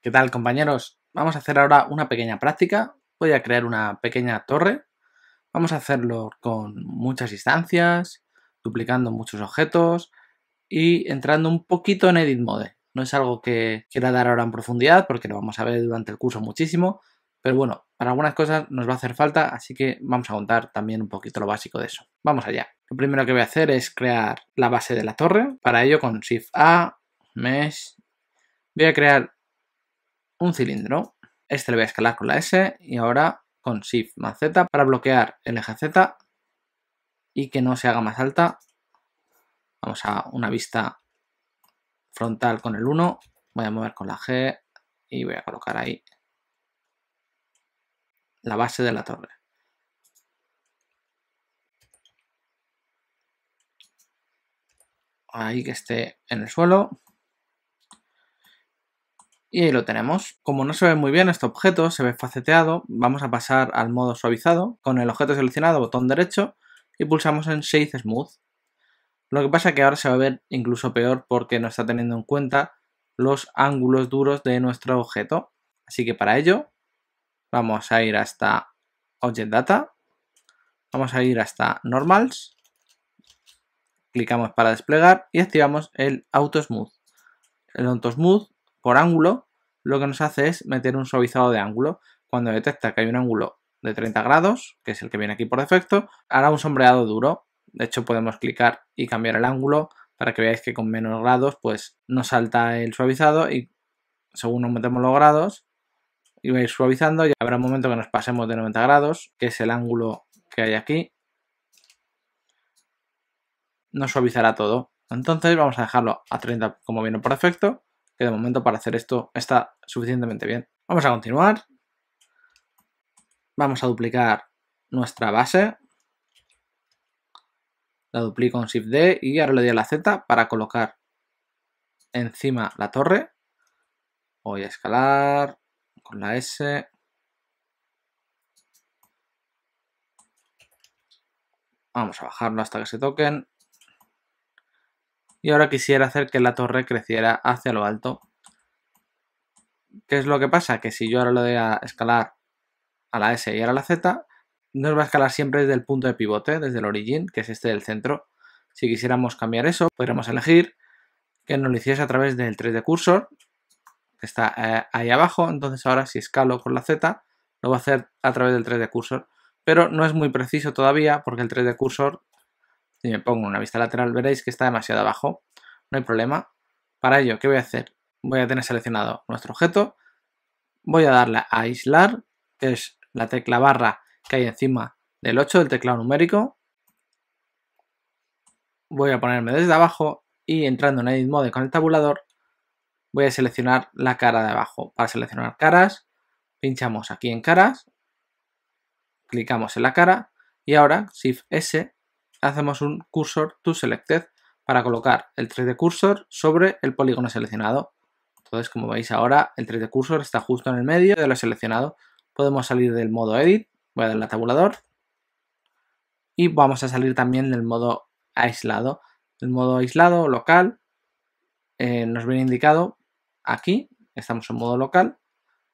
¿Qué tal compañeros? Vamos a hacer ahora una pequeña práctica. Voy a crear una pequeña torre. Vamos a hacerlo con muchas instancias, duplicando muchos objetos y entrando un poquito en Edit Mode. No es algo que quiera dar ahora en profundidad porque lo vamos a ver durante el curso muchísimo, pero bueno, para algunas cosas nos va a hacer falta, así que vamos a contar también un poquito lo básico de eso. Vamos allá. Lo primero que voy a hacer es crear la base de la torre. Para ello con Shift A, Mesh. Voy a crear un cilindro. Este le voy a escalar con la S y ahora con Shift más Z para bloquear el eje Z y que no se haga más alta. Vamos a una vista frontal con el 1. Voy a mover con la G y voy a colocar ahí la base de la torre. Ahí que esté en el suelo. Y ahí lo tenemos. Como no se ve muy bien este objeto, se ve faceteado, vamos a pasar al modo suavizado. Con el objeto seleccionado, botón derecho, y pulsamos en Shade Smooth. Lo que pasa es que ahora se va a ver incluso peor porque no está teniendo en cuenta los ángulos duros de nuestro objeto. Así que para ello vamos a ir hasta Object Data, vamos a ir hasta Normals, clicamos para desplegar y activamos el Auto Smooth. El Auto Smooth por ángulo, lo que nos hace es meter un suavizado de ángulo. Cuando detecta que hay un ángulo de 30 grados, que es el que viene aquí por defecto, hará un sombreado duro. De hecho, podemos clicar y cambiar el ángulo para que veáis que con menos grados pues nos salta el suavizado y según nos metemos los grados y ir suavizando ya habrá un momento que nos pasemos de 90 grados, que es el ángulo que hay aquí. Nos suavizará todo. Entonces vamos a dejarlo a 30 como viene por defecto que de momento para hacer esto está suficientemente bien. Vamos a continuar. Vamos a duplicar nuestra base. La duplico en Shift D y ahora le doy a la Z para colocar encima la torre. Voy a escalar con la S. Vamos a bajarlo hasta que se toquen. Y ahora quisiera hacer que la torre creciera hacia lo alto. ¿Qué es lo que pasa? Que si yo ahora lo doy a escalar a la S y ahora a la Z, nos va a escalar siempre desde el punto de pivote, desde el origin, que es este del centro. Si quisiéramos cambiar eso, podríamos elegir que nos lo hiciese a través del 3D cursor, que está eh, ahí abajo. Entonces ahora si escalo con la Z, lo va a hacer a través del 3D cursor. Pero no es muy preciso todavía porque el 3D cursor si me pongo una vista lateral veréis que está demasiado abajo. No hay problema. Para ello, ¿qué voy a hacer? Voy a tener seleccionado nuestro objeto. Voy a darle a aislar, que es la tecla barra que hay encima del 8 del teclado numérico. Voy a ponerme desde abajo y entrando en Edit Mode con el tabulador, voy a seleccionar la cara de abajo. Para seleccionar caras, pinchamos aquí en caras, clicamos en la cara y ahora Shift S hacemos un cursor to selected para colocar el 3D cursor sobre el polígono seleccionado. Entonces, como veis ahora, el 3D cursor está justo en el medio de lo seleccionado. Podemos salir del modo Edit, voy a darle a tabulador, y vamos a salir también del modo aislado. El modo aislado, local, eh, nos viene indicado aquí, estamos en modo local,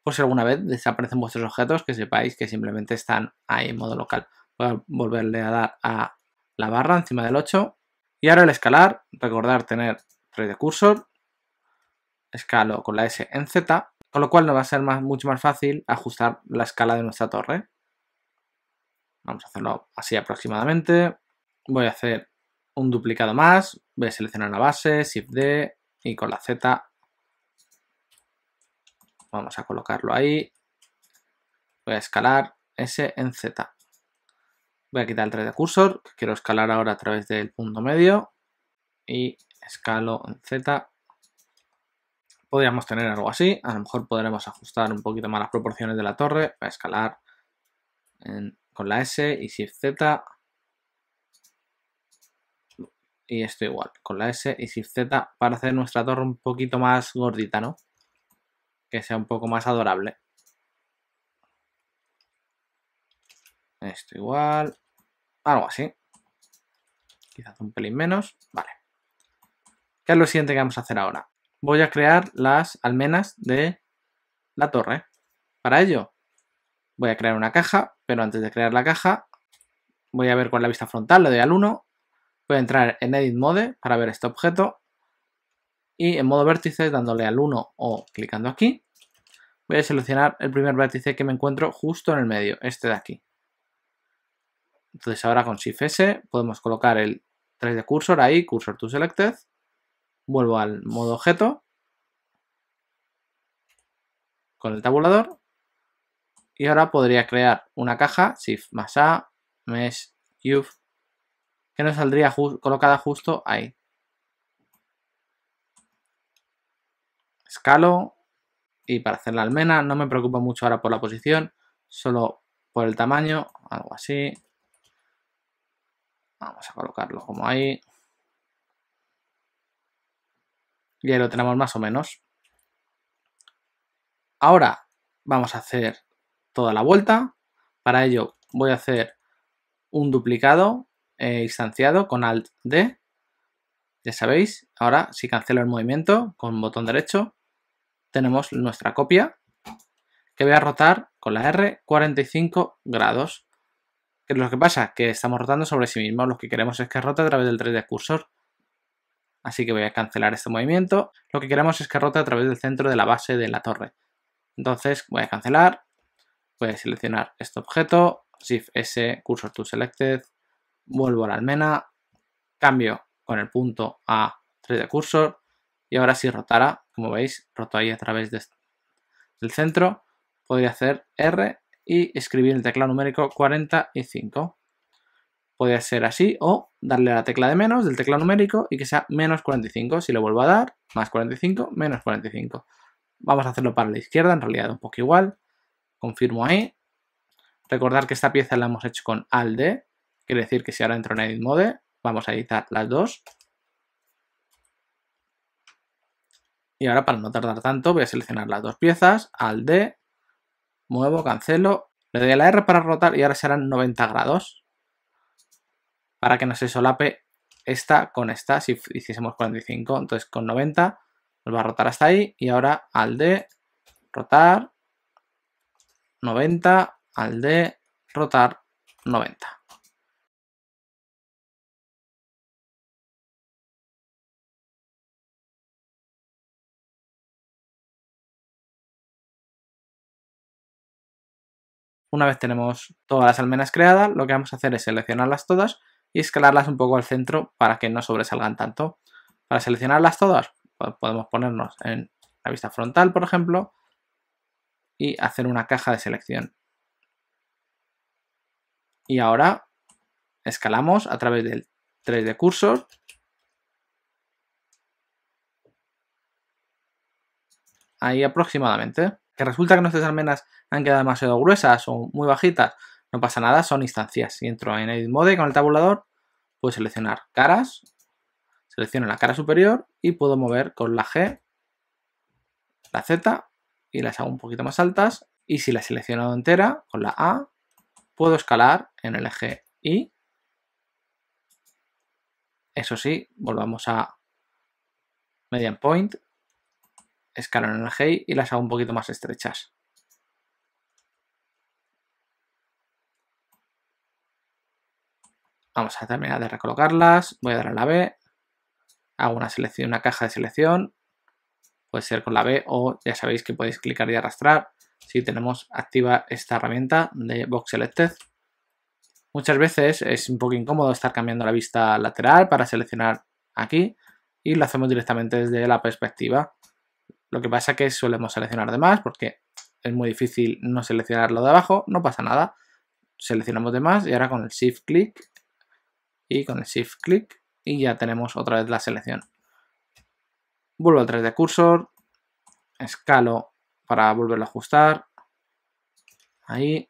por si alguna vez desaparecen vuestros objetos, que sepáis que simplemente están ahí en modo local. Voy a volverle a dar a la barra encima del 8. Y ahora el escalar, recordar tener 3 de cursor, escalo con la S en Z, con lo cual nos va a ser más, mucho más fácil ajustar la escala de nuestra torre. Vamos a hacerlo así aproximadamente. Voy a hacer un duplicado más, voy a seleccionar la base, Shift-D y con la Z vamos a colocarlo ahí. Voy a escalar S en Z. Voy a quitar el 3 de cursor, quiero escalar ahora a través del punto medio. Y escalo en Z. Podríamos tener algo así. A lo mejor podremos ajustar un poquito más las proporciones de la torre. para a escalar con la S y Shift Z. Y esto igual, con la S y Shift Z para hacer nuestra torre un poquito más gordita, ¿no? Que sea un poco más adorable. Esto igual algo así. Quizás un pelín menos, vale. ¿Qué es lo siguiente que vamos a hacer ahora? Voy a crear las almenas de la torre. Para ello, voy a crear una caja, pero antes de crear la caja, voy a ver con la vista frontal, le doy al 1, voy a entrar en Edit Mode para ver este objeto, y en modo vértices, dándole al 1 o clicando aquí, voy a seleccionar el primer vértice que me encuentro justo en el medio, este de aquí. Entonces ahora con Shift S podemos colocar el 3D cursor ahí, cursor to selected. Vuelvo al modo objeto con el tabulador y ahora podría crear una caja Shift más A, Mesh, Cube, que nos saldría colocada justo ahí. Escalo y para hacer la almena no me preocupa mucho ahora por la posición, solo por el tamaño, algo así. Vamos a colocarlo como ahí. Y ahí lo tenemos más o menos. Ahora vamos a hacer toda la vuelta. Para ello voy a hacer un duplicado eh, instanciado con Alt D. Ya sabéis, ahora si cancelo el movimiento con botón derecho, tenemos nuestra copia que voy a rotar con la R 45 grados. Lo que pasa que estamos rotando sobre sí mismo. Lo que queremos es que rote a través del 3 d cursor. Así que voy a cancelar este movimiento. Lo que queremos es que rote a través del centro de la base de la torre. Entonces voy a cancelar. Voy a seleccionar este objeto. Shift S, cursor to selected. Vuelvo a la almena. Cambio con el punto a 3 de cursor. Y ahora si rotara, como veis, roto ahí a través del centro. Podría hacer R y escribir el teclado numérico 45. Podría ser así o darle a la tecla de menos del teclado numérico y que sea menos 45. Si le vuelvo a dar, más 45, menos 45. Vamos a hacerlo para la izquierda, en realidad un poco igual. Confirmo ahí. Recordar que esta pieza la hemos hecho con alde Quiere decir que si ahora entro en Edit Mode, vamos a editar las dos. Y ahora para no tardar tanto voy a seleccionar las dos piezas, ALD, muevo, cancelo, le doy a la R para rotar y ahora serán 90 grados para que no se solape esta con esta, si hiciésemos 45, entonces con 90 nos va a rotar hasta ahí y ahora al D, rotar, 90, al D, rotar, 90. Una vez tenemos todas las almenas creadas, lo que vamos a hacer es seleccionarlas todas y escalarlas un poco al centro para que no sobresalgan tanto. Para seleccionarlas todas, podemos ponernos en la vista frontal, por ejemplo, y hacer una caja de selección. Y ahora escalamos a través del 3D cursor ahí aproximadamente que resulta que nuestras almenas han quedado demasiado gruesas o muy bajitas, no pasa nada, son instancias. Si entro en Edit Mode con el tabulador puedo seleccionar caras, selecciono la cara superior y puedo mover con la G, la Z y las hago un poquito más altas. Y si la he seleccionado entera, con la A, puedo escalar en el eje Y. Eso sí, volvamos a Median Point Escalo en el G y las hago un poquito más estrechas. Vamos a terminar de recolocarlas, voy a dar a la B, hago una, selección, una caja de selección, puede ser con la B o ya sabéis que podéis clicar y arrastrar si tenemos activa esta herramienta de Box Selected. Muchas veces es un poco incómodo estar cambiando la vista lateral para seleccionar aquí y lo hacemos directamente desde la perspectiva. Lo que pasa es que solemos seleccionar de más porque es muy difícil no seleccionar lo de abajo, no pasa nada. Seleccionamos de más y ahora con el shift click y con el shift click y ya tenemos otra vez la selección. Vuelvo al 3 de cursor, escalo para volverlo a ajustar. Ahí.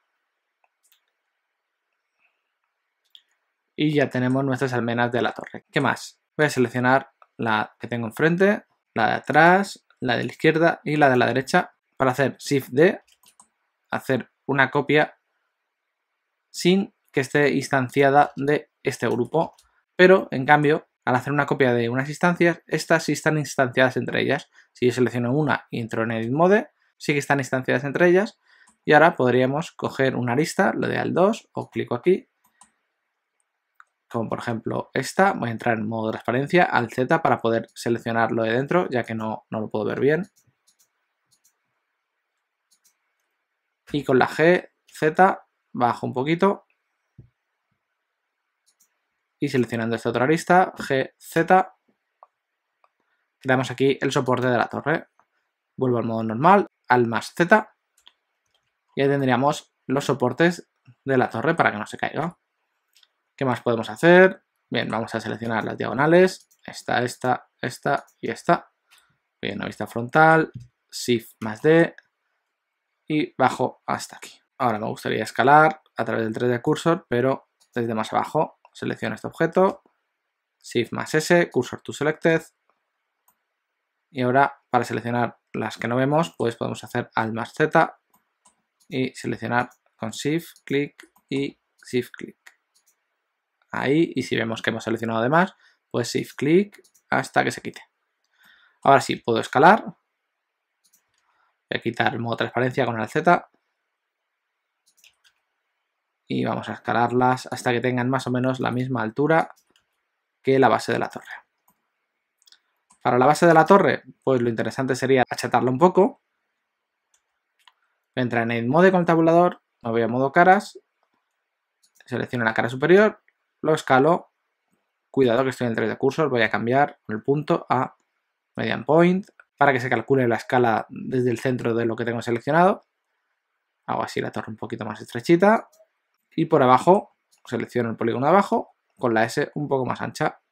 Y ya tenemos nuestras almenas de la torre. ¿Qué más? Voy a seleccionar la que tengo enfrente, la de atrás la de la izquierda y la de la derecha para hacer Shift D, hacer una copia sin que esté instanciada de este grupo. Pero, en cambio, al hacer una copia de unas instancias, estas sí están instanciadas entre ellas. Si yo selecciono una y entro en Edit Mode, sí que están instanciadas entre ellas. Y ahora podríamos coger una lista, lo de al 2, o clico aquí, como por ejemplo esta, voy a entrar en modo de transparencia, al Z para poder seleccionarlo de dentro, ya que no, no lo puedo ver bien. Y con la G, Z, bajo un poquito. Y seleccionando esta otra arista, G, Z, creamos aquí el soporte de la torre. Vuelvo al modo normal, al más Z, y ahí tendríamos los soportes de la torre para que no se caiga. ¿Qué más podemos hacer? Bien, vamos a seleccionar las diagonales. Esta, esta, esta y esta. Bien, una vista frontal. Shift más D. Y bajo hasta aquí. Ahora me gustaría escalar a través del 3D cursor, pero desde más abajo. Selecciono este objeto. Shift más S. Cursor to selected. Y ahora, para seleccionar las que no vemos, pues podemos hacer Alt más Z y seleccionar con Shift, clic y Shift, clic ahí y si vemos que hemos seleccionado de más, pues shift clic hasta que se quite. Ahora sí, puedo escalar. Voy a quitar el modo transparencia con el Z. Y vamos a escalarlas hasta que tengan más o menos la misma altura que la base de la torre. Para la base de la torre, pues lo interesante sería achatarla un poco. Entra en Edit Mode con el tabulador, me voy a modo caras, selecciono la cara superior lo escalo, cuidado que estoy en el 3 de cursor, voy a cambiar el punto a median point para que se calcule la escala desde el centro de lo que tengo seleccionado. Hago así la torre un poquito más estrechita y por abajo selecciono el polígono de abajo con la S un poco más ancha.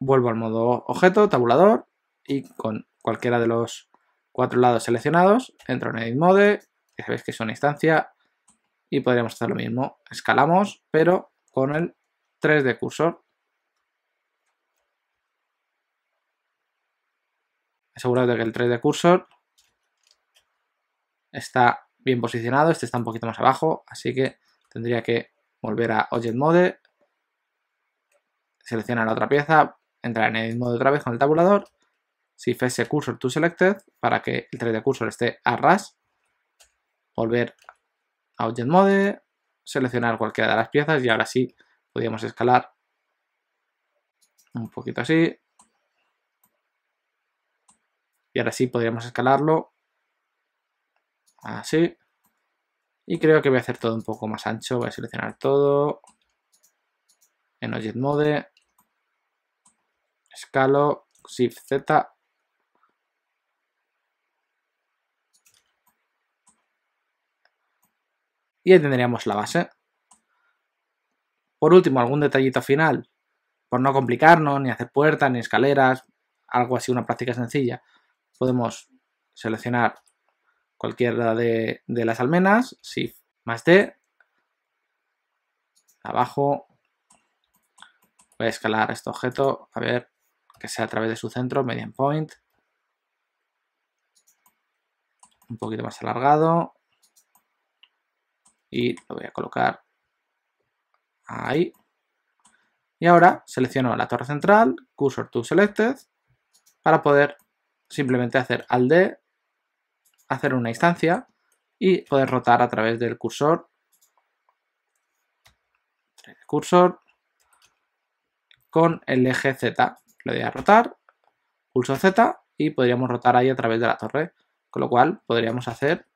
Vuelvo al modo objeto, tabulador y con cualquiera de los cuatro lados seleccionados entro en Edit Mode, ya sabéis que es una instancia y podríamos hacer lo mismo. Escalamos, pero con el 3 de cursor. Asegurado que el 3 de cursor está bien posicionado, este está un poquito más abajo, así que tendría que volver a Object Mode, seleccionar la otra pieza, entrar en Edit Mode otra vez con el tabulador, si ese Cursor to Selected para que el 3 de Cursor esté a ras, volver a Object Mode, seleccionar cualquiera de las piezas y ahora sí podríamos escalar un poquito así. Y ahora sí podríamos escalarlo así. Y creo que voy a hacer todo un poco más ancho. Voy a seleccionar todo. En Object Mode. Escalo. Shift Z. y ahí tendríamos la base. Por último, algún detallito final, por no complicarnos, ni hacer puertas, ni escaleras, algo así, una práctica sencilla, podemos seleccionar cualquiera de, las almenas, Shift más D, abajo, voy a escalar este objeto, a ver, que sea a través de su centro, median point, un poquito más alargado, y lo voy a colocar ahí. Y ahora selecciono la torre central, cursor to selected, para poder simplemente hacer al D, hacer una instancia y poder rotar a través del cursor. Cursor con el eje Z. Lo voy a rotar, pulso Z y podríamos rotar ahí a través de la torre. Con lo cual podríamos hacer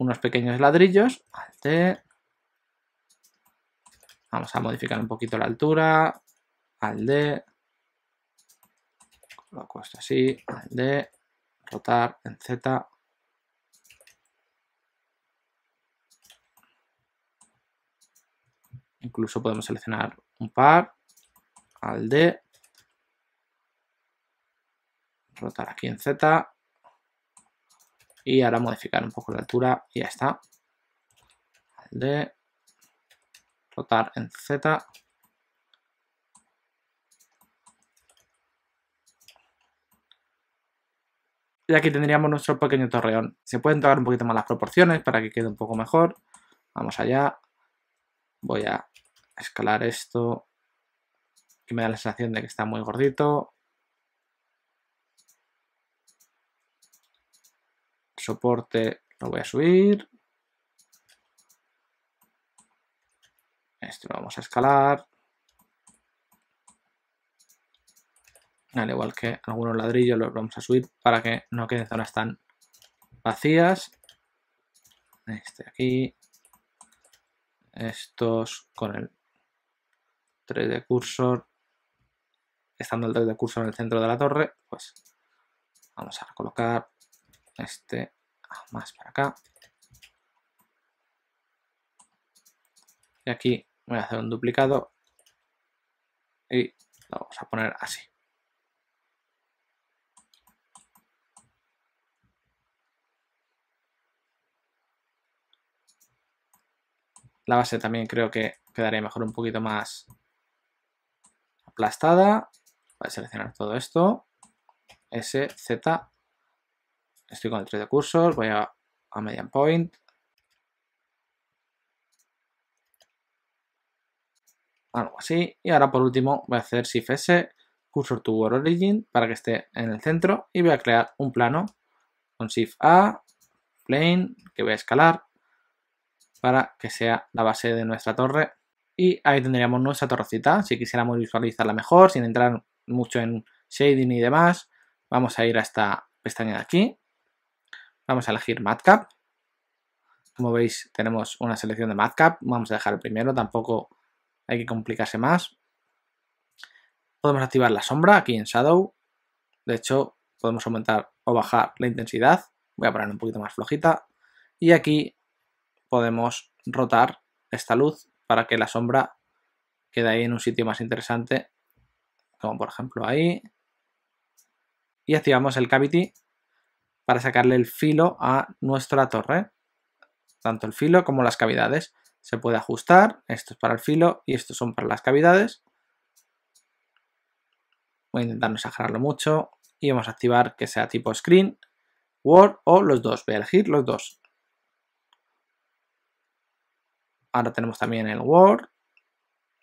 unos pequeños ladrillos. al D Vamos a modificar un poquito la altura. Al D Coloco esto así. al D Rotar en Z. Incluso podemos seleccionar un par. Al D Rotar aquí en Z y ahora modificar un poco la altura y ya está. De rotar en Z. Y aquí tendríamos nuestro pequeño torreón. Se pueden tocar un poquito más las proporciones para que quede un poco mejor. Vamos allá. Voy a escalar esto. Que me da la sensación de que está muy gordito. soporte lo voy a subir. Esto lo vamos a escalar. Al igual que algunos ladrillos los vamos a subir para que no queden zonas tan vacías. Este aquí. Estos con el 3 de cursor. Estando el 3 de cursor en el centro de la torre, pues vamos a colocar este ah, más para acá. Y aquí voy a hacer un duplicado y lo vamos a poner así. La base también creo que quedaría mejor un poquito más aplastada. Voy a seleccionar todo esto. S, Z, estoy con el 3 de cursos, voy a, median point, algo así, y ahora por último voy a hacer shift S, cursor to World origin, para que esté en el centro, y voy a crear un plano con shift A, plane, que voy a escalar, para que sea la base de nuestra torre, y ahí tendríamos nuestra torrecita, si quisiéramos visualizarla mejor, sin entrar mucho en shading y demás, vamos a ir a esta pestaña de aquí, Vamos a elegir Madcap. Como veis, tenemos una selección de matcap Vamos a dejar el primero, tampoco hay que complicarse más. Podemos activar la sombra aquí en Shadow. De hecho, podemos aumentar o bajar la intensidad. Voy a poner un poquito más flojita. Y aquí podemos rotar esta luz para que la sombra quede ahí en un sitio más interesante. Como por ejemplo ahí. Y activamos el cavity para sacarle el filo a nuestra torre. Tanto el filo como las cavidades. Se puede ajustar, esto es para el filo y estos son para las cavidades. Voy a intentar no exagerarlo mucho y vamos a activar que sea tipo screen, word o los dos. Voy a elegir los dos. Ahora tenemos también el word.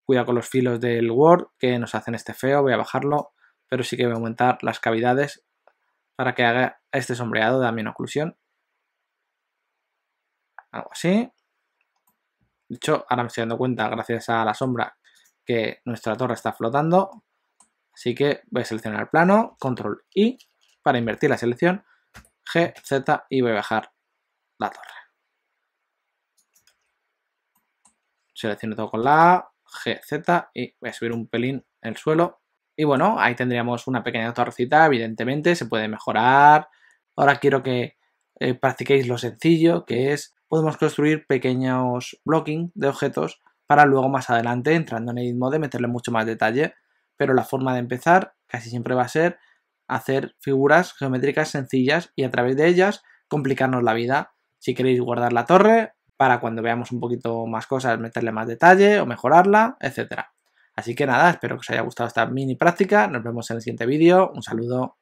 Cuidado con los filos del word que nos hacen este feo, voy a bajarlo, pero sí que voy a aumentar las cavidades para que haga este sombreado Amino oclusión. Algo así. De hecho, ahora me estoy dando cuenta, gracias a la sombra, que nuestra torre está flotando. Así que voy a seleccionar el plano, control I, para invertir la selección, G, Z y voy a bajar la torre. Selecciono todo con la A, G, Z y voy a subir un pelín el suelo y bueno, ahí tendríamos una pequeña torrecita, evidentemente, se puede mejorar. Ahora quiero que eh, practiquéis lo sencillo, que es, podemos construir pequeños blocking de objetos para luego más adelante, entrando en Edit Mode, meterle mucho más detalle. Pero la forma de empezar casi siempre va a ser hacer figuras geométricas sencillas y a través de ellas complicarnos la vida. Si queréis guardar la torre, para cuando veamos un poquito más cosas meterle más detalle o mejorarla, etcétera. Así que nada, espero que os haya gustado esta mini práctica. Nos vemos en el siguiente vídeo. Un saludo.